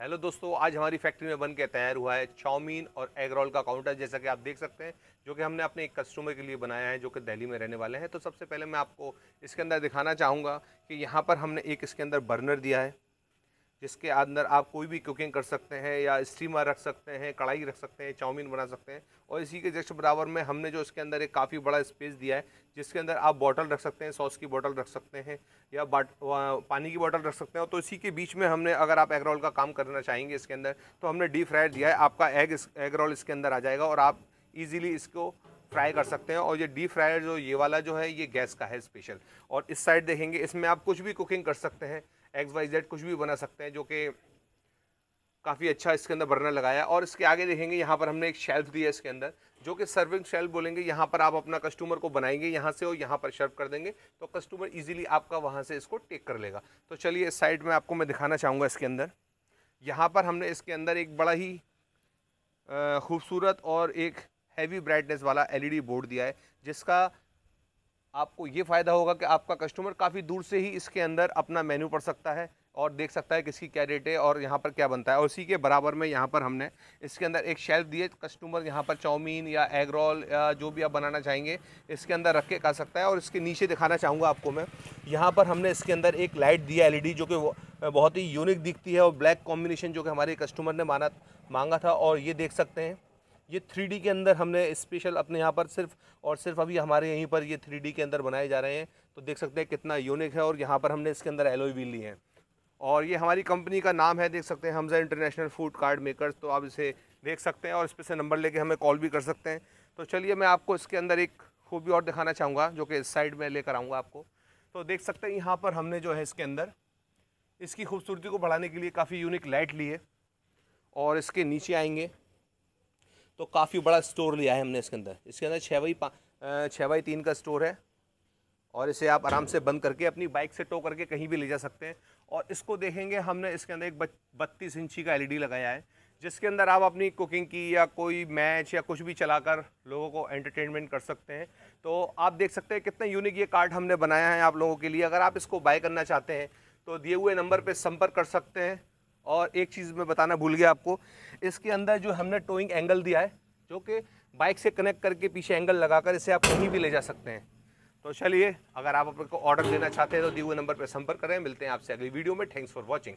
hello दोस्तों आज हमारी फैक्ट्री में बन के तैयार हुआ है चाउमीन और एग रोल का काउंटर जैसा कि आप देख सकते हैं जो कि हमने अपने एक कस्टमर के लिए बनाया है जो कि दिल्ली में रहने वाले हैं तो सबसे पहले मैं आपको इसके अंदर दिखाना चाहूँगा कि यहाँ पर हमने एक इसके अंदर बर्नर दिया है जिसके अंदर आप कोई भी कुकिंग कर सकते हैं या स्टीमर रख सकते हैं कढ़ाई रख सकते हैं चाउमीन बना सकते हैं और इसी के जस्ट बराबर में हमने जो इसके अंदर एक काफ़ी बड़ा स्पेस दिया है जिसके अंदर आप बॉटल रख सकते हैं सॉस की बॉटल रख सकते हैं या बाट पानी की बॉटल रख सकते हैं तो इसी के बीच में हमने अगर आप एग रोल का काम करना चाहेंगे इसके अंदर तो हमने डीप फ्राई दिया है आपका एग एग रोल इसके अंदर आ जाएगा और आप ईजिली इसको फ्राई कर सकते हैं और ये डीप फ्रायर जो ये वाला जो है ये गैस का है स्पेशल और इस साइड देखेंगे इसमें आप कुछ भी कुकिंग कर सकते हैं एक्स वाई जेड कुछ भी बना सकते हैं जो कि काफ़ी अच्छा इसके अंदर बर्नर लगाया और इसके आगे देखेंगे यहाँ पर हमने एक शेल्फ दिया इसके अंदर जो कि सर्विंग शेल्फ बोलेंगे यहाँ पर आप अपना कस्टमर को बनाएंगे यहाँ से और यहाँ पर सर्व कर देंगे तो कस्टमर इजीली आपका वहाँ से इसको टेक कर लेगा तो चलिए इस साइड में आपको मैं दिखाना चाहूँगा इसके अंदर यहाँ पर हमने इसके अंदर एक बड़ा ही खूबसूरत और एक हैवी ब्राइटनेस वाला एल बोर्ड दिया है जिसका आपको ये फ़ायदा होगा कि आपका कस्टमर काफ़ी दूर से ही इसके अंदर अपना मेन्यू पढ़ सकता है और देख सकता है किसकी क्या रेट है और यहाँ पर क्या बनता है और इसी के बराबर में यहाँ पर हमने इसके अंदर एक शेल्फ दिए कस्टमर यहाँ पर चाउमीन या एग रोल या जो भी आप बनाना चाहेंगे इसके अंदर रख के खा सकता है और इसके नीचे दिखाना चाहूँगा आपको मैं यहाँ पर हमने इसके अंदर एक लाइट दिया एल जो कि बहुत ही यूनिक दिखती है और ब्लैक कॉम्बिनेशन जो कि हमारे कस्टमर ने माना मांगा था और ये देख सकते हैं ये थ्री के अंदर हमने स्पेशल अपने यहाँ पर सिर्फ और सिर्फ अभी हमारे यहीं पर ये थ्री के अंदर बनाए जा रहे हैं तो देख सकते हैं कितना यूनिक है और यहाँ पर हमने इसके अंदर एलोई व्हील ली है और ये हमारी कंपनी का नाम है देख सकते हैं Hamza international food card makers तो आप इसे देख सकते हैं और इस पर से नंबर लेके हमें कॉल भी कर सकते हैं तो चलिए मैं आपको इसके अंदर एक खूबी और दिखाना चाहूँगा जो कि इस साइड में लेकर आऊँगा आपको तो देख सकते हैं यहाँ पर हमने जो है इसके अंदर इसकी खूबसूरती को बढ़ाने के लिए काफ़ी यूनिक लाइट ली है और इसके नीचे आएंगे तो काफ़ी बड़ा स्टोर लिया है हमने इसके अंदर इसके अंदर छः बाई पाँच छः बाई तीन का स्टोर है और इसे आप आराम से बंद करके अपनी बाइक से टो करके कहीं भी ले जा सकते हैं और इसको देखेंगे हमने इसके अंदर एक बत्तीस इंची का एलईडी लगाया है जिसके अंदर आप अपनी कुकिंग की या कोई मैच या कुछ भी चलाकर लोगों को एंटरटेनमेंट कर सकते हैं तो आप देख सकते हैं कितना यूनिक ये कार्ड हमने बनाया है आप लोगों के लिए अगर आप इसको बाय करना चाहते हैं तो दिए हुए नंबर पर संपर्क कर सकते हैं और एक चीज़ मैं बताना भूल गया आपको इसके अंदर जो हमने टोइंग एंगल दिया है जो कि बाइक से कनेक्ट करके पीछे एंगल लगाकर इसे आप कहीं भी ले जा सकते हैं तो चलिए अगर आप अपने को ऑर्डर देना चाहते हैं तो दिए हुए नंबर पर संपर्क करें मिलते हैं आपसे अगली वीडियो में थैंक्स फॉर वॉचिंग